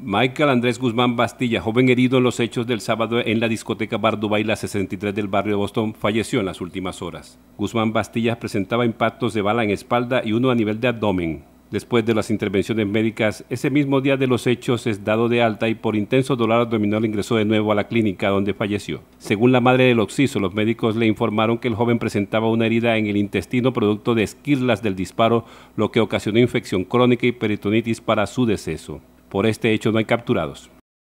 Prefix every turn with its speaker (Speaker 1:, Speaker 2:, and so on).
Speaker 1: Michael Andrés Guzmán Bastilla, joven herido en los hechos del sábado en la discoteca Bar la 63 del barrio de Boston, falleció en las últimas horas. Guzmán Bastilla presentaba impactos de bala en espalda y uno a nivel de abdomen. Después de las intervenciones médicas, ese mismo día de los hechos es dado de alta y por intenso dolor abdominal ingresó de nuevo a la clínica donde falleció. Según la madre del occiso, los médicos le informaron que el joven presentaba una herida en el intestino producto de esquirlas del disparo, lo que ocasionó infección crónica y peritonitis para su deceso. Por este hecho no hay capturados.